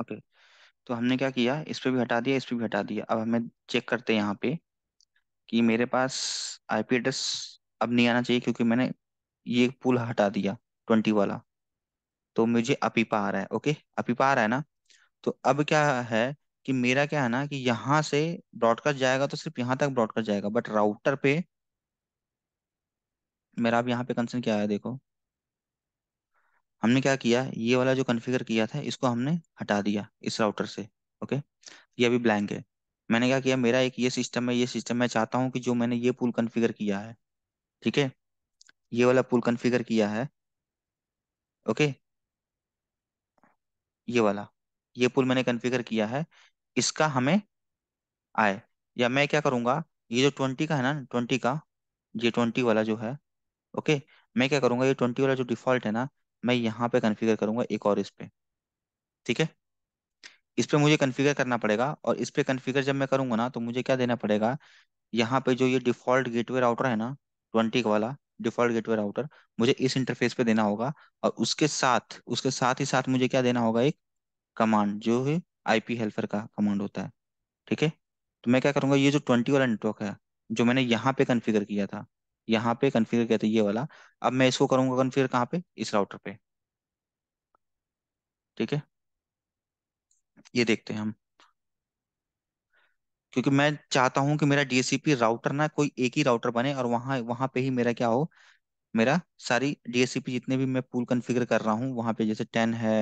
Okay तो हमने क्या किया इस पर भी हटा दिया इस पर भी हटा दिया अब हमें चेक करते हैं यहाँ पे कि मेरे पास आईपी एड्रेस अब नहीं आना चाहिए क्योंकि मैंने ये पुल हटा दिया ट्वेंटी वाला तो मुझे अपीपा आ रहा है ओके अपीपा आ रहा है ना तो अब क्या है कि मेरा क्या है ना कि यहाँ से ब्रॉडकास्ट जाएगा तो सिर्फ यहाँ तक ब्रॉडकास्ट जाएगा बट राउटर पे मेरा अब यहाँ पे कंसर्न क्या है देखो हमने क्या किया ये वाला जो कन्फिगर किया था इसको हमने हटा दिया इस राउटर से ओके ये अभी ब्लैंक है मैंने क्या किया मेरा एक ये सिस्टम है ये सिस्टम मैं चाहता हूँ कि जो मैंने ये पुल कन्फिगर किया है ठीक है ये वाला पुल कन्फिगर किया है ओके ये वाला ये पुल मैंने कन्फिगर किया है इसका हमें आए या मैं क्या करूंगा ये जो ट्वेंटी का है ना ट्वेंटी का ये ट्वेंटी वाला जो है ओके मैं क्या करूंगा ये ट्वेंटी वाला जो डिफॉल्ट है ना मैं यहाँ पे कन्फिगर करूंगा एक और इस पे ठीक है इस पे मुझे कन्फिगर करना पड़ेगा और इस पे कन्फिगर जब मैं करूंगा ना तो मुझे क्या देना पड़ेगा यहाँ पे जो ये डिफॉल्ट गेटवे राउटर है ना ट्वेंटी वाला डिफॉल्ट गेटवे राउटर मुझे इस इंटरफेस पे देना होगा और उसके साथ उसके साथ ही साथ मुझे क्या देना होगा एक कमांड जो है आईपी हेल्पर का कमांड होता है ठीक है तो मैं क्या करूंगा ये जो ट्वेंटी वाला नेटवर्क है जो मैंने यहाँ पे कन्फिगर किया था यहाँ पे कन्फिगर कहते हैं ये वाला अब मैं इसको करूंगा कन्फिगर कहाँ पे इस राउटर पे ठीक है ये देखते हैं हम क्योंकि मैं चाहता हूं कि मेरा डीएससीपी राउटर ना कोई एक ही राउटर बने और वहां वहां पे ही मेरा क्या हो मेरा सारी डीएससीपी जितने भी मैं पूल कन्फिगर कर रहा हूँ वहां पे जैसे टेन है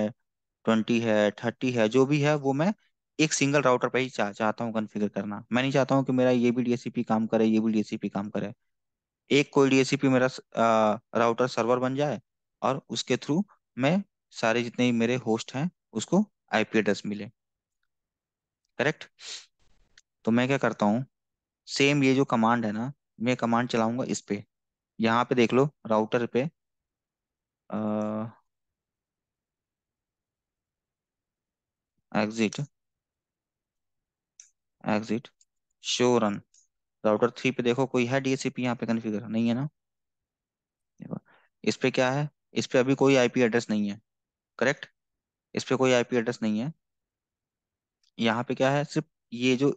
ट्वेंटी है थर्टी है जो भी है वो मैं एक सिंगल राउटर पे ही चा, चाहता हूँ कन्फिगर करना मैं नहीं चाहता हूँ कि मेरा ये भी डीएससीपी काम करे ये भी डीएससीपी काम करे एक कोई डीएससीपी मेरा राउटर सर्वर बन जाए और उसके थ्रू मैं सारे जितने मेरे होस्ट हैं उसको आईपी एड्रेस मिले करेक्ट तो मैं क्या करता हूँ सेम ये जो कमांड है ना मैं कमांड चलाऊंगा इस पे यहाँ पे देख लो राउटर पे exit exit show run router three पे देखो कोई है डीएससीपी यहाँ पे कन्फिगर नहीं है ना देखो इस पे क्या है इस पे अभी कोई आईपी एड्रेस नहीं है करेक्ट इस पे कोई आईपी एड्रेस नहीं है यहाँ पे क्या है सिर्फ ये जो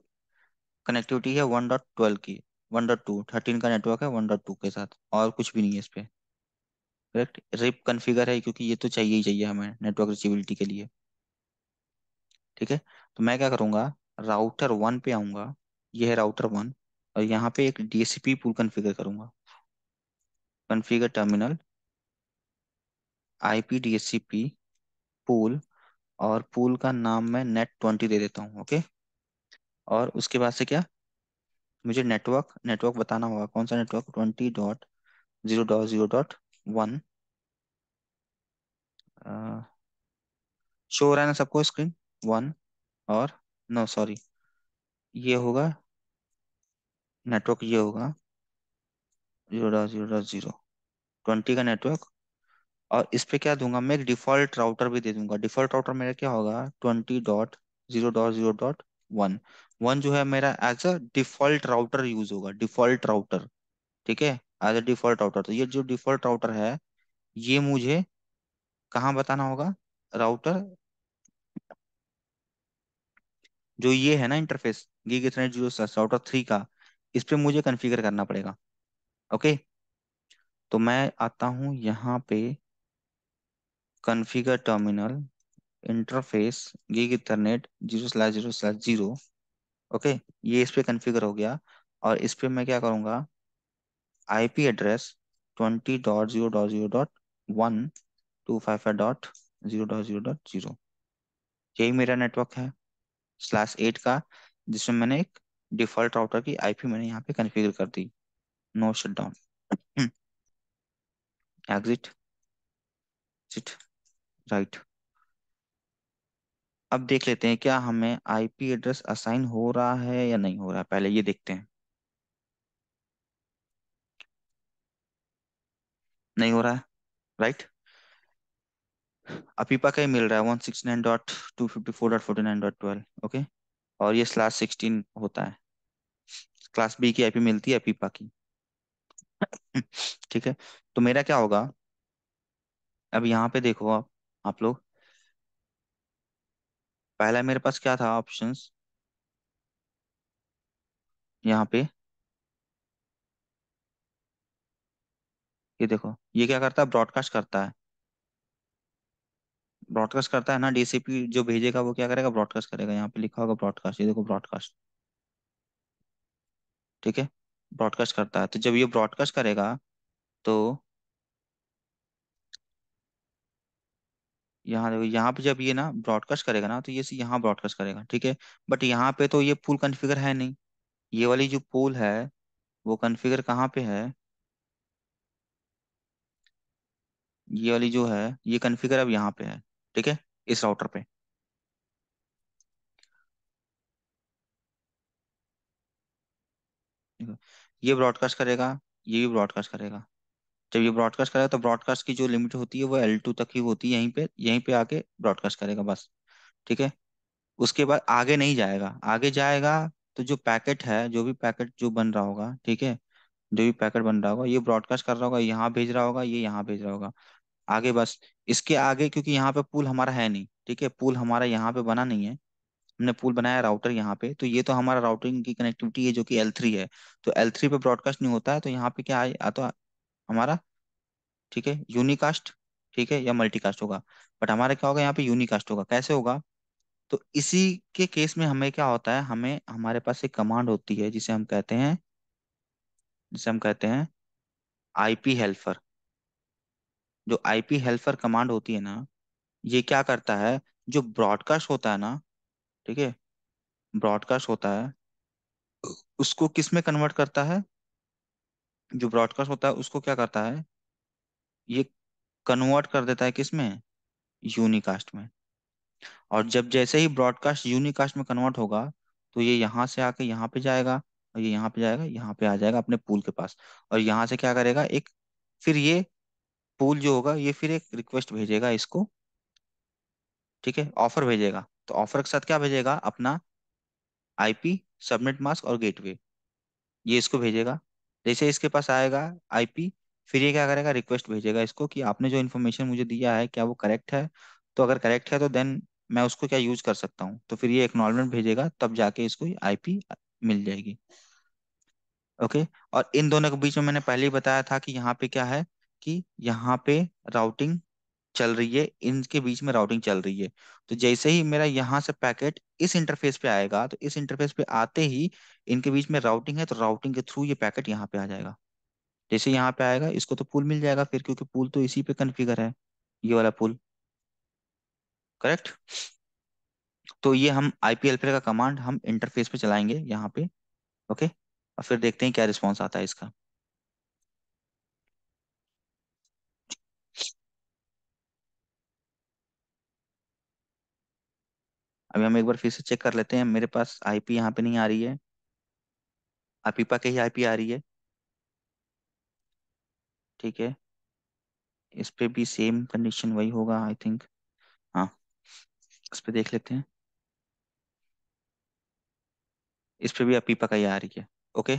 कनेक्टिविटी है वन डॉट ट्वेल्व की वन डॉट टू थर्टीन का नेटवर्क है वन डॉट टू के साथ और कुछ भी नहीं है इस पे करेक्ट रिप कन्फिगर है क्योंकि ये तो चाहिए ही चाहिए हमें नेटवर्क रिचेबिलिटी के लिए ठीक है तो मैं क्या करूँगा राउटर वन पे आऊँगा ये है राउटर वन और यहाँ पे एक डीएसपी पूल कन्फिगर करूंगा configure terminal IP P pool और पूल का नाम मैं नेट ट्वेंटी दे देता हूँ ओके और उसके बाद से क्या मुझे नेटवर्क नेटवर्क बताना होगा कौन सा network twenty dot zero dot zero dot one show हो रहा है ना सबको स्क्रीन वन और नो सॉरी ये होगा नेटवर्क ये होगा zero dot zero dot zero twenty का नेटवर्क और इस पर क्या दूंगा मैं एक डिफॉल्ट राउटर भी दे दूंगा डिफॉल्ट राउटर मेरा क्या होगा twenty dot zero dot zero dot one one जो है मेरा as a default router use होगा डिफॉल्ट राउटर ठीक है एज अ डिफॉल्ट राउटर तो ये जो डिफॉल्ट राउटर है ये मुझे कहाँ बताना होगा राउटर जो ये है ना interface gig ethernet zero router three का इस पर मुझे कन्फिगर करना पड़ेगा ओके तो मैं आता हूं यहाँ पे configure terminal interface gig ethernet zero slash zero slash zero okay ये इस पर कन्फिगर हो गया और इस पर मैं क्या करूँगा IP address twenty dot zero dot zero dot one two five five dot zero dot zero dot zero यही मेरा नेटवर्क है स्लैश एट का जिसमें मैंने एक डिफॉल्ट राउटर की आईपी मैंने यहाँ पे कन्फिगर कर दी no shutdown exit sit right अब देख लेते हैं क्या हमें आईपी एड्रेस असाइन हो रहा है या नहीं हो रहा है पहले ये देखते हैं नहीं हो रहा है राइट अपीपा का ही मिल रहा है one six nine dot two fifty four dot forty nine dot twelve okay और ये क्लास सिक्सटीन होता है क्लास बी की आईपी मिलती है पीपा की ठीक है तो मेरा क्या होगा अब यहाँ पे देखो आप आप लोग पहला मेरे पास क्या था ऑप्शंस यहाँ पे ये देखो ये क्या करता है ब्रॉडकास्ट करता है ब्रॉडकास्ट करता है ना डीसीपी जो भेजेगा वो क्या करेगा ब्रॉडकास्ट करेगा यहाँ पे लिखा होगा ब्रॉडकास्ट ये देखो ब्रॉडकास्ट ठीक है ब्रॉडकास्ट करता है तो जब ये ब्रॉडकास्ट करेगा तो यहाँ देखो यहाँ पे जब ये ना ब्रॉडकास्ट करेगा ना तो ये यहाँ ब्रॉडकास्ट करेगा ठीक है बट यहाँ पे तो ये पुल कन्फिगर है नहीं ये वाली जो पुल है वो कन्फिगर कहाँ पे है ये वाली जो है ये कन्फिगर अब यहाँ पे है ठीक है इस राउटर पे ये ब्रॉडकास्ट करेगा ये भी ब्रॉडकास्ट करेगा जब ये ब्रॉडकास्ट करेगा तो ब्रॉडकास्ट की जो लिमिट होती है वो एल टू तक ही होती है यहीं पे यहीं पे आके ब्रॉडकास्ट करेगा बस ठीक है उसके बाद आगे नहीं जाएगा आगे जाएगा तो जो पैकेट है जो भी पैकेट जो बन रहा होगा ठीक है जो भी पैकेट बन रहा होगा ये ब्रॉडकास्ट कर रहा होगा यहाँ भेज रहा होगा ये यहाँ भेज रहा होगा आगे बस इसके आगे क्योंकि यहाँ पे पुल हमारा है नहीं ठीक है पुल हमारा यहाँ पे बना नहीं है हमने पुल बनाया राउटर यहाँ पे तो ये तो हमारा राउटिंग की कनेक्टिविटी है जो कि एल थ्री है तो एल थ्री पे ब्रॉडकास्ट नहीं होता है तो यहाँ पे क्या आता तो हमारा ठीक है यूनिकास्ट ठीक है या मल्टीकास्ट होगा बट हमारा क्या होगा यहाँ पे यूनिकास्ट होगा कैसे होगा तो इसी के केस में हमें क्या होता है हमें हमारे पास एक कमांड होती है जिसे हम कहते हैं जिसे हम कहते हैं आईपी हेल्पर जो आईपी हेल्पर कमांड होती है ना ये क्या करता है जो ब्रॉडकास्ट होता है ना ठीक है ब्रॉडकास्ट होता है उसको किस में कन्वर्ट करता है जो ब्रॉडकास्ट होता है उसको क्या करता है ये कन्वर्ट कर देता है किस में यूनिकास्ट में और जब जैसे ही ब्रॉडकास्ट यूनिकास्ट में कन्वर्ट होगा तो ये यहां से आके यहाँ पे जाएगा और ये यहाँ पे जाएगा यहाँ पे आ जाएगा अपने पूल के पास और यहां से क्या करेगा एक फिर ये पूल जो होगा ये फिर एक रिक्वेस्ट भेजेगा इसको ठीक है ऑफर भेजेगा तो ऑफर के साथ क्या भेजेगा अपना आईपी सबमिट मास्क और गेटवे ये इसको भेजेगा जैसे इसके पास आएगा आईपी फिर ये क्या करेगा रिक्वेस्ट भेजेगा इसको कि आपने जो इन्फॉर्मेशन मुझे दिया है क्या वो करेक्ट है तो अगर करेक्ट है तो देन मैं उसको क्या यूज कर सकता हूँ तो फिर ये एक्नोलमेंट भेजेगा तब जाके इसको आईपी मिल जाएगी ओके और इन दोनों के बीच में मैंने पहले ही बताया था कि यहाँ पे क्या है कि यहाँ पे राउटिंग चल रही है इनके बीच में राउटिंग चल रही है तो जैसे ही मेरा यहाँ से पैकेट इस इंटरफेस पे आएगा तो इस इंटरफेस पे आते ही इनके बीच में राउटिंग है तो राउटिंग के थ्रू ये पैकेट यहाँ पे आ जाएगा जैसे यहाँ पे आएगा इसको तो पुल मिल जाएगा फिर क्योंकि पुल तो इसी पे कन्फिगर है ये वाला पुल करेक्ट तो ये हम आईपीएल पी का कमांड हम इंटरफेस पे चलाएंगे यहाँ पे ओके और फिर देखते हैं क्या रिस्पॉन्स आता है इसका अभी हम एक बार फिर से चेक कर लेते हैं मेरे पास आईपी यहाँ पे नहीं आ रही है अपीपा के ही आईपी आ रही है ठीक है इस पे भी सेम कंडीशन वही होगा आई थिंक हाँ इस पे देख लेते हैं इस पे भी अपीपा का ही आ रही है ओके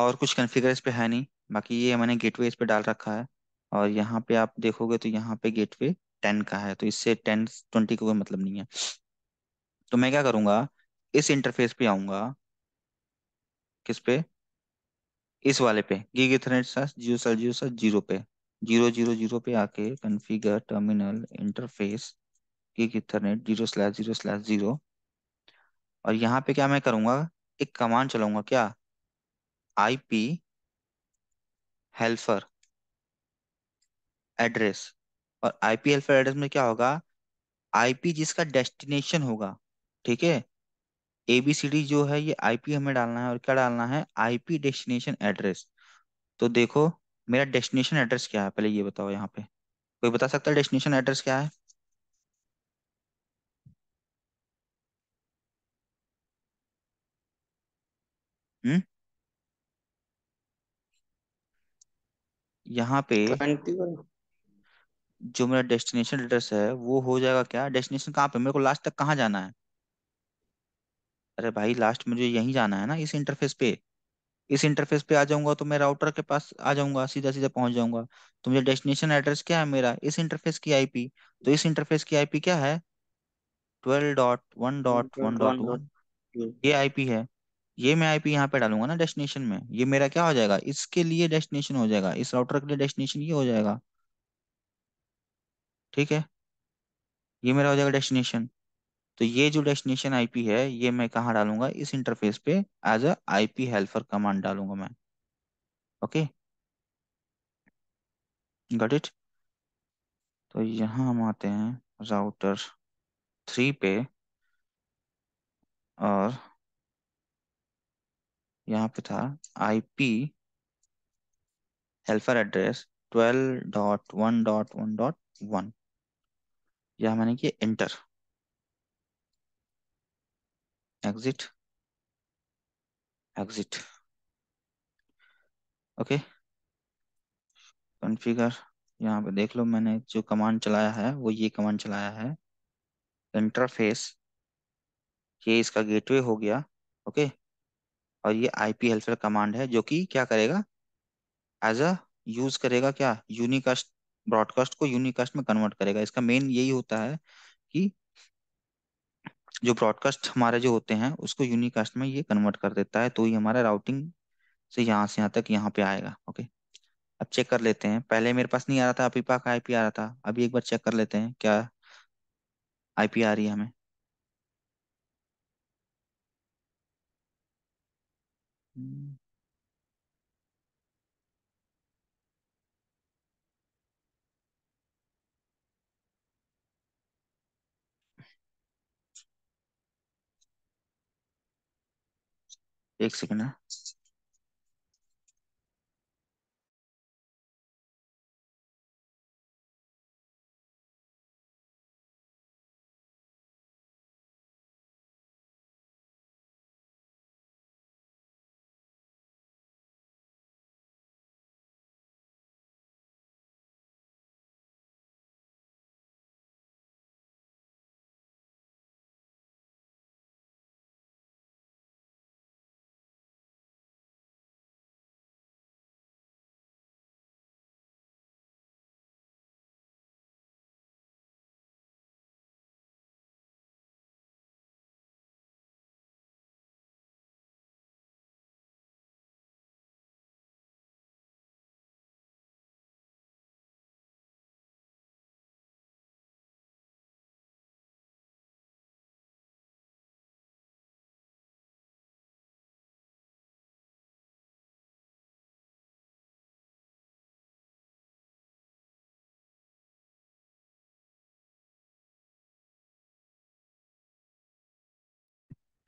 और कुछ कन्फिगर इस पे है नहीं बाकी ये मैंने गेटवे इस पे डाल रखा है और यहाँ पे आप देखोगे तो यहाँ पे गेटवे टेन का है तो इससे टेन ट्वेंटी का कोई मतलब नहीं है तो मैं क्या करूंगा इस इंटरफेस पे आऊंगा किस पे इस वाले पे गिग जियो जियो जीरो पे जीरो जीरो जीरो पे आके configure terminal interface gig ethernet zero slash zero slash zero और यहाँ पे क्या मैं करूंगा एक कमांड चलाऊंगा क्या आई पी हेल्पर एड्रेस और आईपीएल फेयर एड्रेस में क्या होगा आईपी जिसका डेस्टिनेशन होगा ठीक है एबीसीडी जो है ये आईपी हमें डालना है और क्या डालना है आईपी डेस्टिनेशन एड्रेस तो देखो मेरा डेस्टिनेशन एड्रेस क्या है पहले ये बताओ यहाँ पे कोई बता सकता है डेस्टिनेशन एड्रेस क्या है हम्म यहाँ पे जो मेरा डेस्टिनेशन एड्रेस है वो हो जाएगा क्या डेस्टिनेशन कहाँ पे मेरे को लास्ट तक कहाँ जाना है अरे भाई लास्ट मुझे यहीं जाना है ना इस इंटरफेस पे इस इंटरफेस पे आ जाऊंगा तो मैं राउटर के पास आ जाऊंगा सीधा सीधा पहुंच जाऊंगा तो मुझे डेस्टिनेशन एड्रेस क्या है मेरा इस इंटरफेस की आईपी तो इस इंटरफेस की आईपी क्या है twelve dot one dot one dot one ये आईपी है ये मैं आईपी यहाँ पे डालूंगा ना डेस्टिनेशन में ये मेरा क्या हो जाएगा इसके लिए डेस्टिनेशन हो जाएगा इस राउटर के लिए डेस्टिनेशन ये हो जाएगा ठीक है ये मेरा हो जाएगा डेस्टिनेशन तो ये जो डेस्टिनेशन आईपी है ये मैं कहा डालूंगा इस इंटरफेस पे as a IP helper command डालूंगा मैं ओके गट इट तो यहां हम आते हैं राउटर थ्री पे और यहाँ पे था IP helper address twelve dot one dot one dot one या मैंने कि enter exit exit okay configure यहाँ पे देख लो मैंने जो कमांड चलाया है वो ये कमांड चलाया है इंटरफेस ये इसका गेटवे हो गया ओके okay? और ये आईपी हेल्पर कमांड है जो कि क्या करेगा एज अ यूज करेगा क्या यूनिकास्ट ब्रॉडकास्ट को यूनिकास्ट में कन्वर्ट करेगा इसका मेन यही होता है कि जो ब्रॉडकास्ट हमारे जो होते हैं उसको यूनिकास्ट में ये कन्वर्ट कर देता है तो ही हमारा राउटिंग से यहाँ से यहाँ तक यहाँ पे आएगा ओके अब चेक कर लेते हैं पहले मेरे पास नहीं आ रहा था अपीपा का आईपी आ रहा था अभी एक बार चेक कर लेते हैं क्या आईपी आ रही है हमें Hmm. एक सेकेंड है हाँ।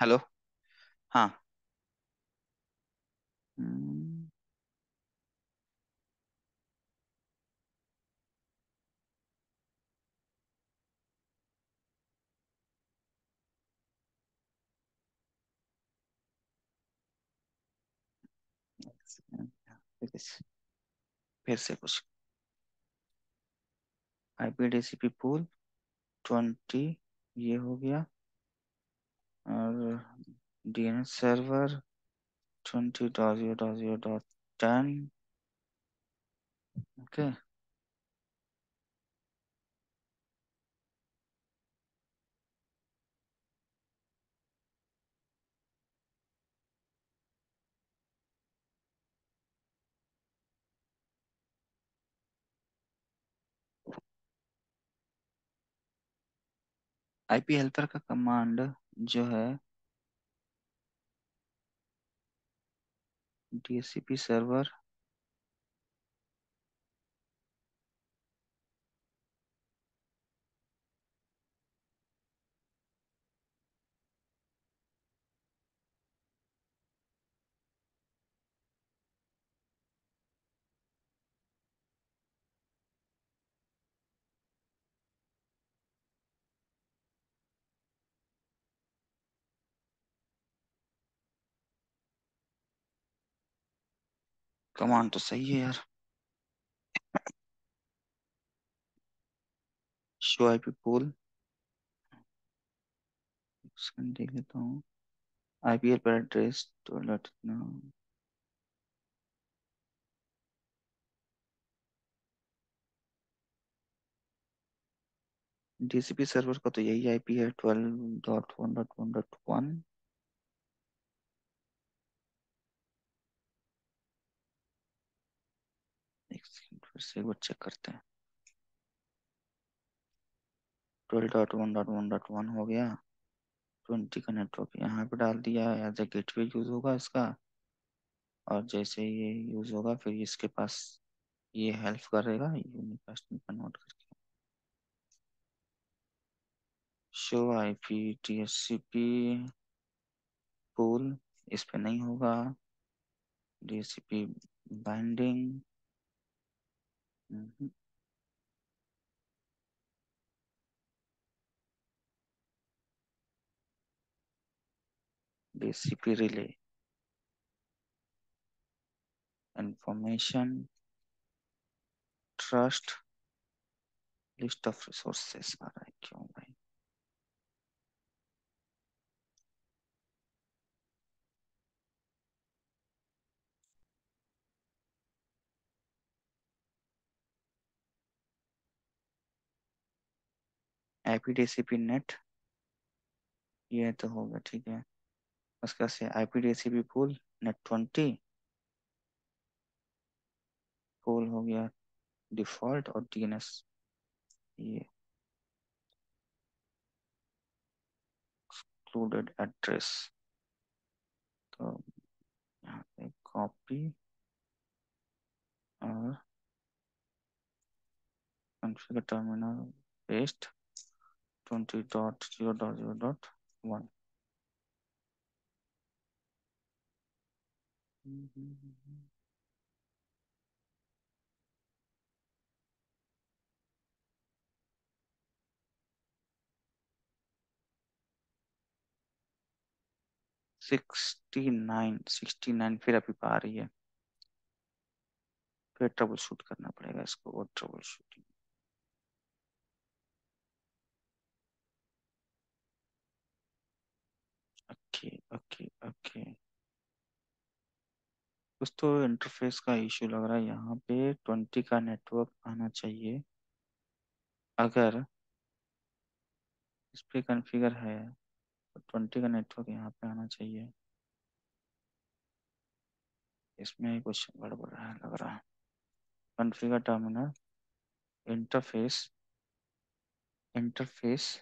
हेलो हाँ हम्म। फिर से कुछ IPDC P pull pool twenty ये हो गया और DNS server twenty dot zero dot zero dot ten okay IP helper का कमांड जो है डीएससीपी सर्वर कमांड तो सही है यार शो देख लेता हूँ आईपीएल पर एड्रेस तो अलर्ट इतना डीसीपी सर्वर का तो यही आईपी है twelve dot one dot one dot one से एक बार चेक करते हैं twelve dot one dot one dot one हो गया ट्वेंटी का नेटवर्क यहाँ पे डाल दिया as a gateway use होगा इसका और जैसे ये यूज़ होगा फिर इसके पास ये हेल्प करेगा यूनिकास्टिंग में कन्वर्ट करके show I P T S C P pool इस पर नहीं होगा D S C P binding Mhm. DCP relay information trust list of resources RIQ online IP DCP net ये तो होगा ठीक है उसका से IP DCP D pool net twenty pool हो गया डिफॉल्ट और डीएनएस ये एक्सक्लूडेड एड्रेस तो यहाँ पे कॉपी और configure terminal paste twenty dot zero dot zero dot one. Sixty nine sixty nine फिर अभी पा रही है फिर ट्रबल शूट करना पड़ेगा इसको और troubleshooting okay okay okay कुछ तो इंटरफेस का इशू लग रहा है यहाँ पे ट्वेंटी का नेटवर्क आना चाहिए अगर इस पर कन्फिगर है तो ट्वेंटी का नेटवर्क यहाँ पे आना चाहिए इसमें कुछ गड़बड़ है लग रहा है कन्फिगर टर्मिनल इंटरफेस इंटरफेस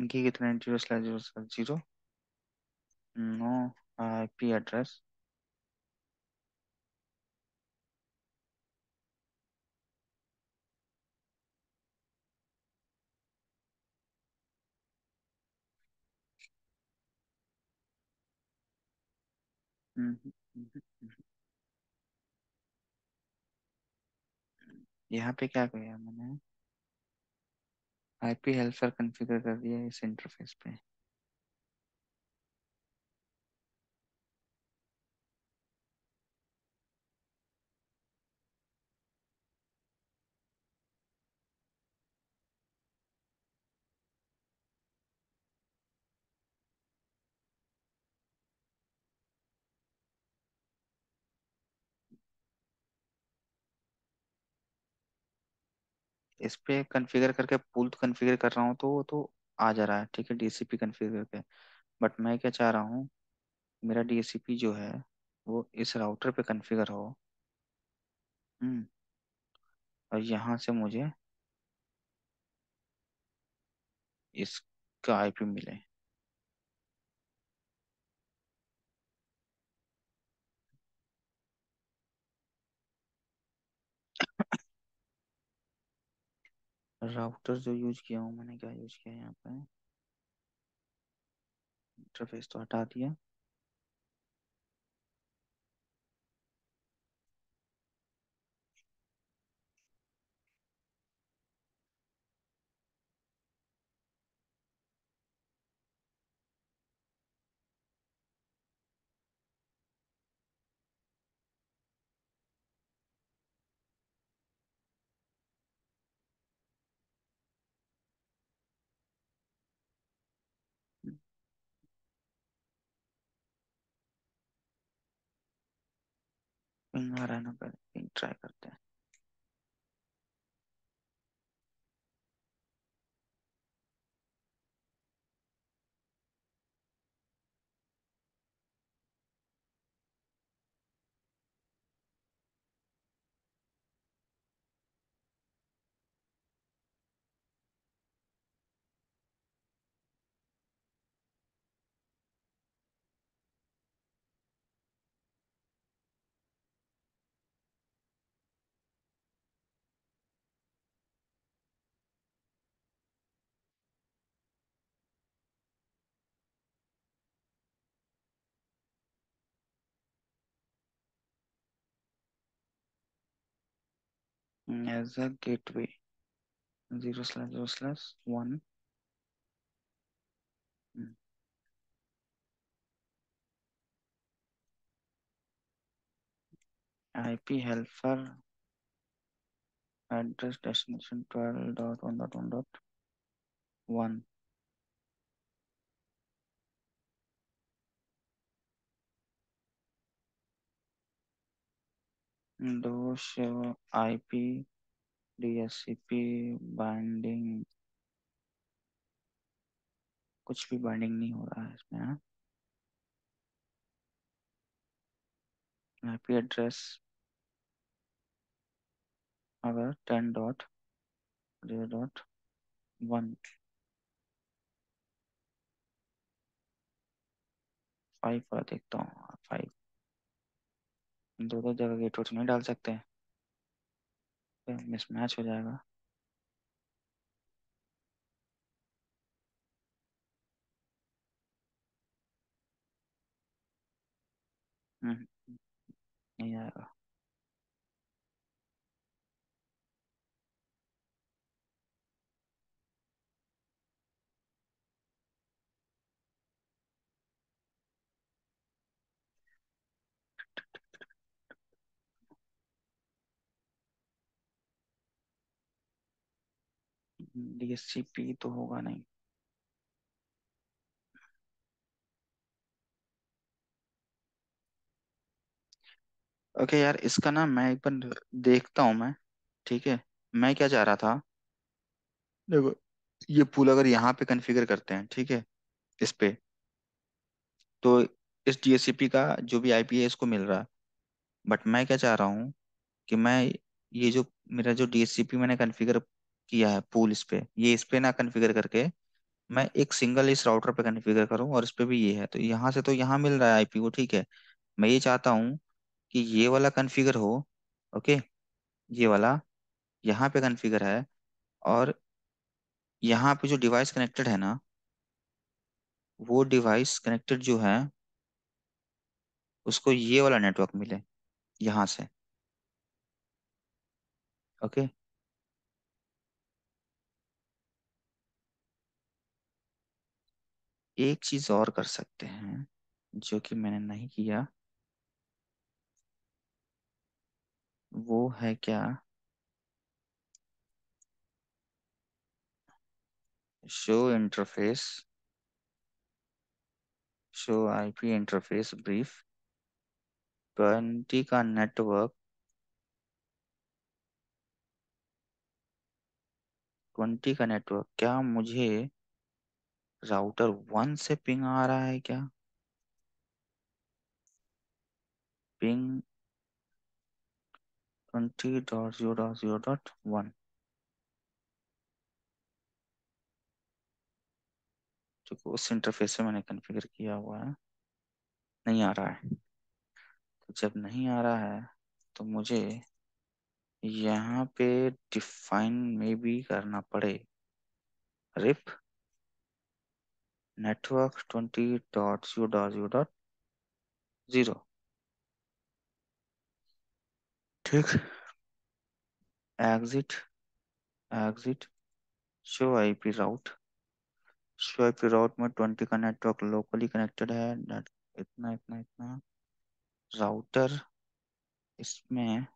इनकी कितने zero slash zero slash zero no IP address hmm, hmm, hmm, यहाँ पे क्या किया मैंने आई पी हेल्पर कॉन्फ़िगर कर दिया है इस इंटरफेस पे इस पे कन्फिगर करके पुल कन्फिगर कर रहा हूँ तो वो तो आ जा रहा है ठीक है डीसीपी कन्फिगर करके बट मैं क्या चाह रहा हूँ मेरा डीसीपी जो है वो इस राउटर पे कन्फिगर हो हम्म और यहाँ से मुझे इसका आईपी मिले राउटर जो यूज किया हूँ मैंने क्या यूज किया यहाँ पे इंटरफेस तो हटा दिया नारायण ट्राई करते हैं Mm, as a gateway 0 slash 0 slash 1 mm. IP helper address destination dot dot dot one one one. दोष आईपी डीएससीपी बाइंडिंग कुछ भी बाइंडिंग नहीं हो रहा है इसमें हाँ आईपी एड्रेस अगर ten dot zero dot one five पर देखता हूँ फाइव दो दो जगह गेट वोट नहीं डाल सकते मिसमैच तो हो जाएगा हम्म, नहीं आएगा डीएससीपी तो होगा नहीं ओके okay, यार इसका ना मैं एक बार देखता हूं मैं ठीक है मैं क्या चाह रहा था देखो ये पुल अगर यहाँ पे कॉन्फ़िगर करते हैं ठीक है इस पे तो इस डीएससीपी का जो भी आईपी है इसको मिल रहा है बट मैं क्या चाह रहा हूँ कि मैं ये जो मेरा जो डीएससीपी मैंने कॉन्फ़िगर किया है पूल इस पे ये इस पे ना कन्फिगर करके मैं एक सिंगल इस राउटर पे कन्फिगर करूँ और इस पे भी ये है तो यहाँ से तो यहाँ मिल रहा है आईपी को ठीक है मैं ये चाहता हूँ कि ये वाला कन्फिगर हो ओके ये वाला यहाँ पे कन्फिगर है और यहाँ पे जो डिवाइस कनेक्टेड है ना वो डिवाइस कनेक्टेड जो है उसको ये वाला नेटवर्क मिले यहाँ से ओके एक चीज और कर सकते हैं जो कि मैंने नहीं किया वो है क्या show interface show IP interface brief twenty का नेटवर्क ट्वेंटी का नेटवर्क क्या मुझे राउटर वन से पिंग आ रहा है क्या ping twenty dot zero dot zero dot one क्योंकि उस इंटरफेस से मैंने कॉन्फ़िगर किया हुआ है नहीं आ रहा है तो जब नहीं आ रहा है तो मुझे यहाँ पे डिफाइन में भी करना पड़े रिप network 20.0.0 ठीक exit exit show IP route show IP route में 20 का नेटवर्क लोकली कनेक्टेड है इतना इतना इतना राउटर इसमें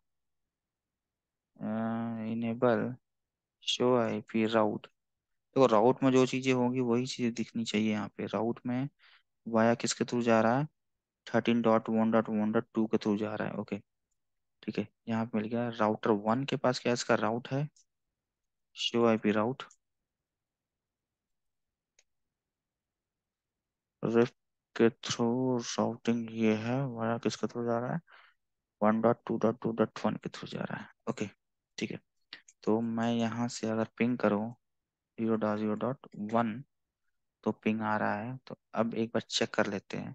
इनेबल शो आईपी राउट देखो राउट में जो चीजें होंगी वही चीजें दिखनी चाहिए यहाँ पे राउट में वाया किसके थ्रू जा रहा है thirteen dot one dot one dot two के थ्रू जा रहा है ओके ठीक है यहाँ पे मिल गया राउटर वन के पास क्या इसका राउट है शो आई पी राउट रिफ्ट के थ्रू राउटिंग ये है वाया किसके थ्रू जा रहा है one dot two dot two dot one के थ्रू जा रहा है ओके ठीक है तो मैं यहाँ से अगर पिंग करूँ zero dot zero dot one तो पिंग आ रहा है तो अब एक बार चेक कर लेते हैं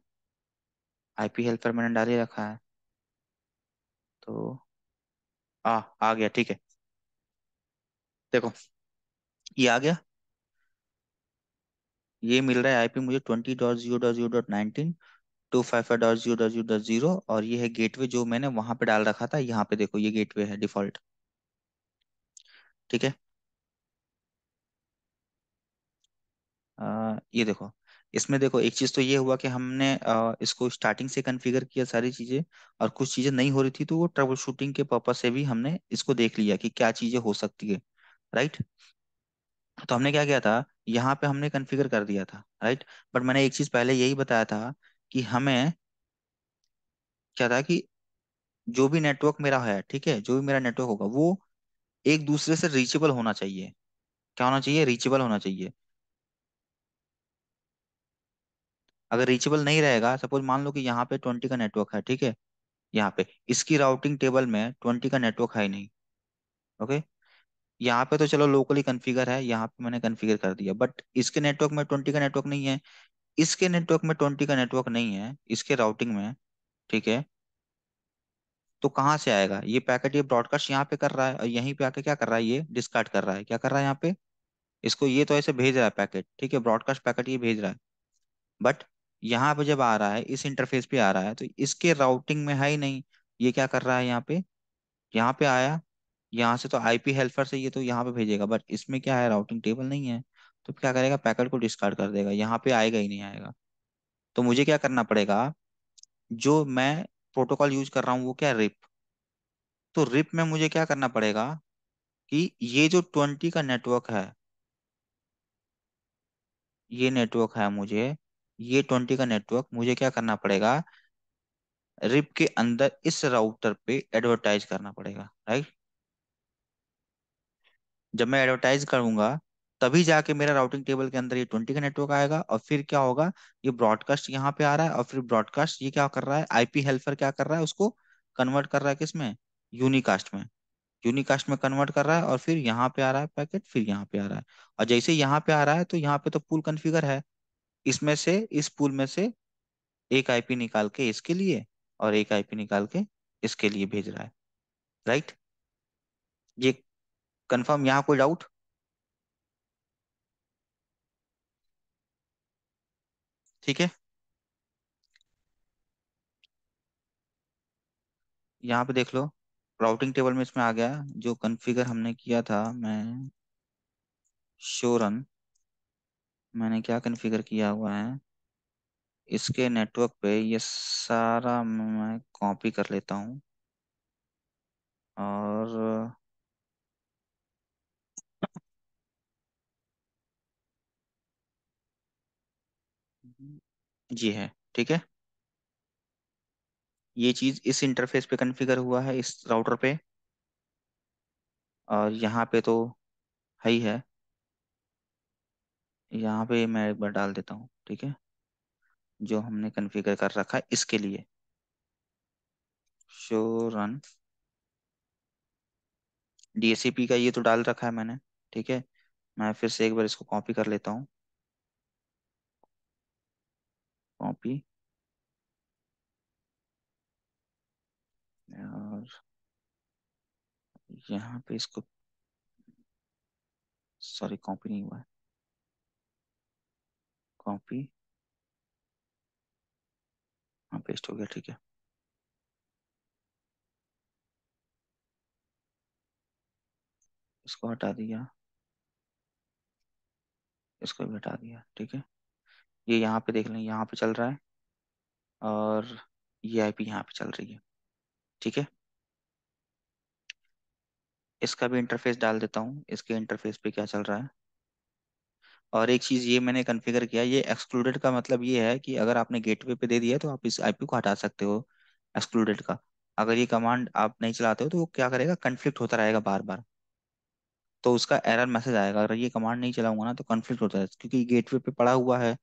आईपी हेल्पर मैंने डाल ही रखा है तो आ आ गया ठीक है देखो ये आ गया ये मिल रहा है आईपी मुझे twenty dot zero dot zero dot nineteen two five five dot zero dot zero dot zero और ये है गेटवे जो मैंने वहां पे डाल रखा था यहाँ पे देखो ये गेटवे है डिफॉल्ट ठीक है ये देखो इसमें देखो एक चीज तो ये हुआ कि हमने आ, इसको स्टार्टिंग से कॉन्फ़िगर किया सारी चीजें और कुछ चीजें नहीं हो रही थी तो वो ट्रबल शूटिंग के पर्पज से भी हमने इसको देख लिया कि क्या चीजें हो सकती है राइट तो हमने क्या किया था यहाँ पे हमने कॉन्फ़िगर कर दिया था राइट बट मैंने एक चीज पहले यही बताया था कि हमें क्या था कि जो भी नेटवर्क मेरा है ठीक है जो भी मेरा नेटवर्क होगा वो एक दूसरे से रीचेबल होना चाहिए क्या होना चाहिए रीचेबल होना चाहिए अगर रीचेबल नहीं रहेगा सपोज मान लो कि यहाँ पे ट्वेंटी का नेटवर्क है ठीक है यहाँ पे इसकी राउटिंग टेबल में ट्वेंटी का नेटवर्क है ही नहीं ओके यहाँ पे तो चलो लोकली कन्फिगर है यहाँ पे मैंने कन्फिगर कर दिया बट इसके नेटवर्क में ट्वेंटी का नेटवर्क नहीं है इसके नेटवर्क में ट्वेंटी का नेटवर्क नहीं है इसके राउटिंग में ठीक है तो कहाँ से आएगा ये पैकेट ये ब्रॉडकास्ट यहाँ पे कर रहा है और यहीं पे आके क्या कर रहा है ये डिस्कार्ड कर रहा है क्या कर रहा है यहाँ पे इसको ये तो ऐसे भेज रहा है पैकेट ठीक है ब्रॉडकास्ट पैकेट ये भेज रहा है बट यहाँ पे जब आ रहा है इस इंटरफेस पे आ रहा है तो इसके राउटिंग में है ही नहीं ये क्या कर रहा है यहाँ पे यहाँ पे आया यहाँ से तो आईपी हेल्पर से ये तो यहाँ पे भेजेगा बट इसमें क्या है राउटिंग टेबल नहीं है तो क्या करेगा पैकेट को डिस्कार्ड कर देगा यहाँ पे आएगा ही नहीं आएगा तो मुझे क्या करना पड़ेगा जो मैं प्रोटोकॉल यूज कर रहा हूँ वो क्या रिप तो रिप में मुझे क्या करना पड़ेगा कि ये जो ट्वेंटी का नेटवर्क है ये नेटवर्क है मुझे ये ट्वेंटी का नेटवर्क मुझे क्या करना पड़ेगा रिप के अंदर इस राउटर पे एडवर्टाइज करना पड़ेगा राइट जब मैं एडवर्टाइज करूंगा तभी जाके मेरा राउटिंग टेबल के अंदर ये ट्वेंटी का नेटवर्क आएगा और फिर क्या होगा ये ब्रॉडकास्ट यहाँ पे आ रहा है और फिर ब्रॉडकास्ट ये क्या कर रहा है आईपी हेल्पर क्या कर रहा है उसको कन्वर्ट कर रहा है किसमें यूनिकास्ट में यूनिकास्ट में कन्वर्ट कर रहा है और फिर यहाँ पे आ रहा है पैकेट फिर यहाँ पे आ रहा है और जैसे यहाँ पे आ रहा है तो यहाँ पे तो पूल कन्फिगर है इसमें से इस पूल में से एक आईपी निकाल के इसके लिए और एक आईपी निकाल के इसके लिए भेज रहा है राइट ये कंफर्म यहां कोई डाउट ठीक है यहां पे देख लो राउटिंग टेबल में इसमें आ गया जो कॉन्फ़िगर हमने किया था मैं शोरन मैंने क्या कॉन्फ़िगर किया हुआ है इसके नेटवर्क पे ये सारा मैं कॉपी कर लेता हूँ और जी है ठीक है ये चीज़ इस इंटरफेस पे कॉन्फ़िगर हुआ है इस राउटर पे और यहाँ पे तो है ही है यहाँ पे मैं एक बार डाल देता हूँ ठीक है जो हमने कॉन्फ़िगर कर रखा है इसके लिए शो रन डीएससीपी का ये तो डाल रखा है मैंने ठीक है मैं फिर से एक बार इसको कॉपी कर लेता हूँ कॉपी और यहाँ पे इसको सॉरी कॉपी नहीं हुआ है कॉपी हाँ पेस्ट हो गया ठीक है इसको हटा दिया इसको भी हटा दिया ठीक है ये यह यहाँ पे देख लें यहाँ पे चल रहा है और ये आईपी यहाँ पे चल रही है ठीक है इसका भी इंटरफेस डाल देता हूँ इसके इंटरफेस पे क्या चल रहा है और एक चीज ये मैंने कन्फिगर किया ये एक्सक्लूडेड का मतलब ये है कि अगर आपने गेटवे पे दे दिया तो आप इस आईपी को हटा सकते हो एक्सक्लूडेड का अगर ये कमांड आप नहीं चलाते हो तो वो क्या करेगा कन्फ्लिक्ट होता रहेगा बार बार तो उसका एरर मैसेज आएगा अगर ये कमांड नहीं चलाऊंगा ना तो कन्फ्लिक्ट होता है क्योंकि गेटवे पे पड़ा हुआ है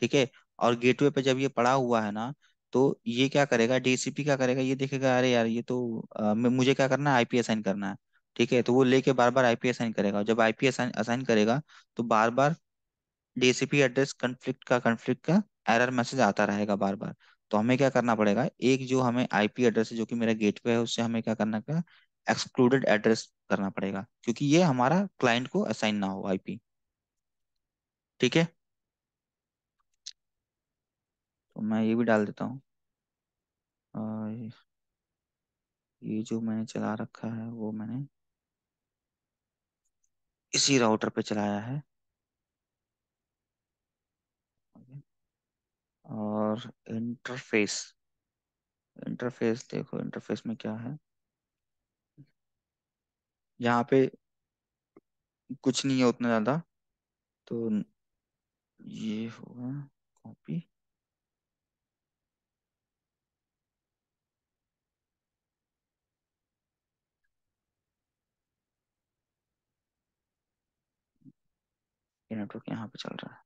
ठीक है और गेटवे पे जब ये पड़ा हुआ है ना तो ये क्या करेगा डीसीपी क्या करेगा ये देखेगा अरे यार ये तो आ, मुझे क्या करना है आईपी असाइन करना है ठीक है तो वो लेके बार बार आईपी असाइन करेगा जब आईपी असाइन असाइन करेगा तो बार बार डीसीपी एड्रेस कंफ्लिक्ट का कंफ्लिक्ट का एरर मैसेज आता रहेगा बार बार तो हमें क्या करना पड़ेगा एक जो हमें आईपी एड्रेस है जो कि मेरा गेटवे है उससे हमें क्या करना पड़ेगा एक्सक्लूडेड एड्रेस करना पड़ेगा क्योंकि ये हमारा क्लाइंट को असाइन ना हो आईपी ठीक है तो मैं ये भी डाल देता हूँ ये जो मैंने चला रखा है वो मैंने इसी राउटर पे चलाया है और इंटरफेस इंटरफेस देखो इंटरफेस में क्या है यहाँ पे कुछ नहीं है उतना ज़्यादा तो ये होगा कॉपी नेटवर्क यहाँ पे चल रहा है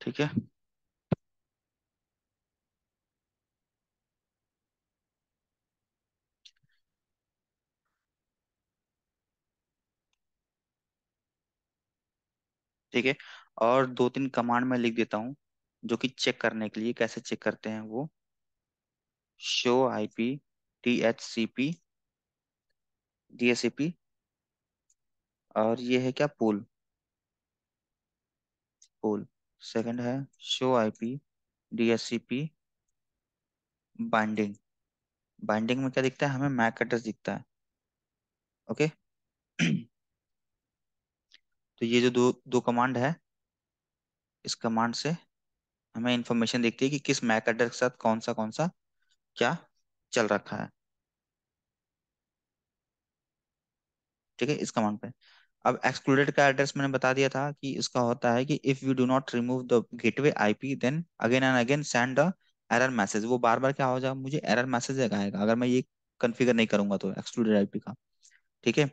ठीक है ठीक है और दो तीन कमांड मैं लिख देता हूं जो कि चेक करने के लिए कैसे चेक करते हैं वो show I P T H C P D S P और ये है क्या पोल पोल सेकंड है show IP DSCP binding binding में क्या दिखता है हमें मैक एड्रेस दिखता है ओके तो ये जो दो दो कमांड है इस कमांड से हमें इंफॉर्मेशन दिखती है कि किस मैक एड्रेस के साथ कौन सा कौन सा क्या चल रखा है ठीक है इस कमांड पे अब एक्सक्लूडेड का एड्रेस मैंने बता दिया था कि इसका होता है कि if you do not remove the gateway IP then again and again send the error message वो बार बार क्या हो जाएगा मुझे एरर मैसेज आएगा अगर मैं ये कन्फिगर नहीं करूंगा तो एक्सक्लूडेड आईपी का ठीक है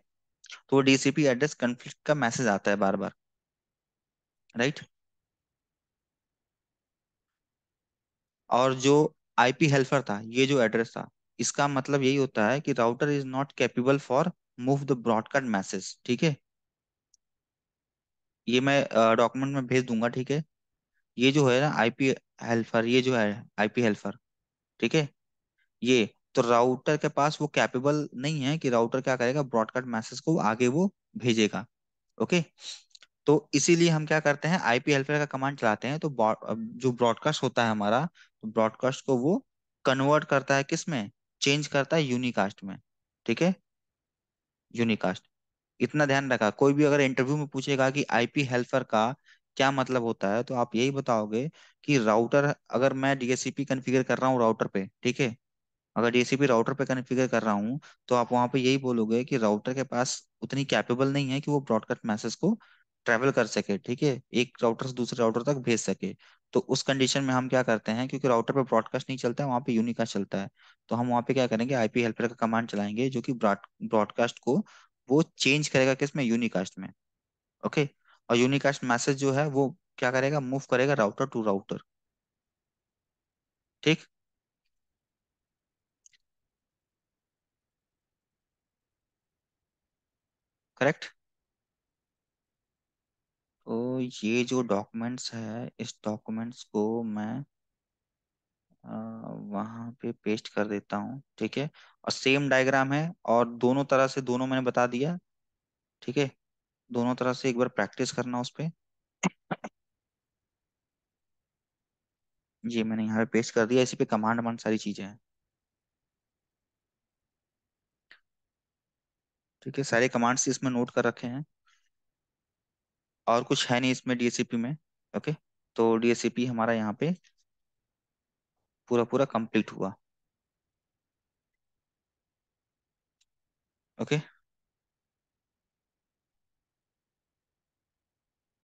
तो वो डीसीपी एड्रेस कन्फ्लिक्ट का मैसेज आता है बार बार राइट और जो आईपी हेल्पर था ये जो एड्रेस था इसका मतलब यही होता है कि router is not capable for move the broadcast message ठीक है ये मैं डॉक्यूमेंट में भेज दूंगा ठीक है ये जो है ना आईपी हेल्पर ये जो है आईपी हेल्पर ठीक है ये तो राउटर के पास वो कैपेबल नहीं है कि राउटर क्या करेगा ब्रॉडकास्ट मैसेज को आगे वो भेजेगा ओके तो इसीलिए हम क्या करते हैं आईपी हेल्पर का कमांड चलाते हैं तो जो ब्रॉडकास्ट होता है हमारा तो ब्रॉडकास्ट को वो कन्वर्ट करता है किस में चेंज करता है यूनिकास्ट में ठीक है यूनिकास्ट इतना ध्यान रखा कोई भी अगर इंटरव्यू में पूछेगा कि आईपी हेल्पर का क्या मतलब होता है तो आप यही बताओगे कि राउटर अगर मैं डीएससीपी कन्फिगर कर रहा हूँ राउटर पे ठीक है अगर डीएससीपी राउटर पे कन्फिगर कर रहा हूँ तो आप वहां पे यही बोलोगे कि राउटर के पास उतनी कैपेबल नहीं है कि वो ब्रॉडकास्ट मैसेज को ट्रेवल कर सके ठीक है एक राउटर से दूसरे राउटर तक भेज सके तो उस कंडीशन में हम क्या करते हैं क्योंकि राउटर पे ब्रॉडकास्ट नहीं चलता है वहां पे यूनिकास्ट चलता है तो हम वहाँ पे क्या करेंगे आईपी हेल्पर का कमांड चलाएंगे जो कि ब्रॉडकास्ट को वो चेंज करेगा किसमें यूनिकास्ट में ओके okay? और यूनिकास्ट मैसेज जो है वो क्या करेगा मूव करेगा राउटर टू राउटर ठीक करेक्ट तो ये जो डॉक्यूमेंट्स है इस डॉक्यूमेंट्स को मैं वहां पे पेस्ट कर देता हूँ ठीक है और सेम डायग्राम है और दोनों तरह से दोनों मैंने बता दिया ठीक है दोनों तरह से एक बार प्रैक्टिस करना उस पर जी मैंने यहाँ पे पेस्ट कर दिया इसी पे कमांड वमांड सारी चीजें हैं ठीक है सारे कमांड्स इसमें नोट कर रखे हैं और कुछ है नहीं इसमें डीएसपी में ओके तो डीएसपी हमारा यहाँ पे पूरा पूरा कंप्लीट हुआ ओके okay?